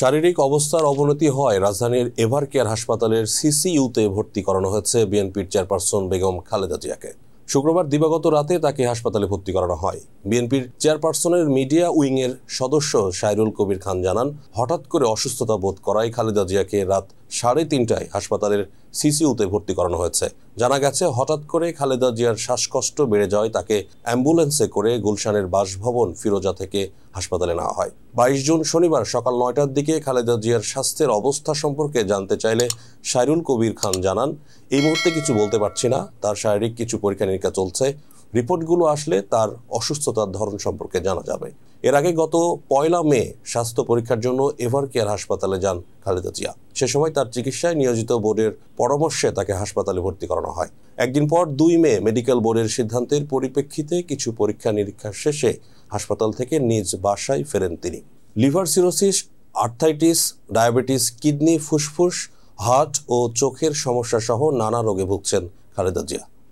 শারীরিক অবস্থার অবনতি হয় রাজধানীর এভার কেয়ার হাসপাতালের সিসিইউতে ভর্তি করানো হয়েছে বিএনপির চেয়ারপারসন বেগম খালেদা জিয়াকে শুক্রবার দিবাগত রাতে তাকে হাসপাতালে ভর্তি করানো হয় বিএনপির চেয়ারপারসনের মিডিয়া উইংয়ের সদস্য সাইরুল কবির খান জানান হঠাৎ করে অসুস্থতা বোধ করায় খালেদা জিয়াকে রাত সাড়ে তিনটায় হাসপাতালের সিসিউতে ভর্তি করানো হয়েছে জানা গেছে হঠাৎ করে খালেদা জিয়ার শ্বাসকষ্ট বেড়ে যায় তাকে অ্যাম্বুলেন্সে করে গুলশানের বাসভবন ফিরোজা থেকে হাসপাতালে নেওয়া হয় বাইশ জুন শনিবার সকাল নয়টার দিকে খালেদা জিয়ার স্বাস্থ্যের অবস্থা সম্পর্কে জানতে চাইলে সাইরুল কবির খান জানান এই মুহূর্তে কিছু বলতে পারছি না তার শারীরিক কিছু পরীক্ষা নিরীক্ষা চলছে রিপোর্টগুলো আসলে তার অসুস্থতার ধরন সম্পর্কে জানা যাবে এর আগে গত পয়লা মে স্বাস্থ্য পরীক্ষার জন্য এভার কেয়ার হাসপাতালে যান খালেদা জিয়া সে সময় তার চিকিৎসায় নিয়োজিত বোর্ডের পরামর্শে তাকে হাসপাতালে ভর্তি করানো হয় একদিন পর দুই মে মেডিকেল বোর্ডের সিদ্ধান্তের পরিপ্রেক্ষিতে কিছু পরীক্ষা নিরীক্ষা শেষে হাসপাতাল থেকে নিজ বাসায় ফেরেন তিনি liver cirrhosis arthritis diabetes kidney ফুসফুস হার্ট ও চোখের সমস্যা সহ নানা রোগে ভুগছেন খালেদা জিয়া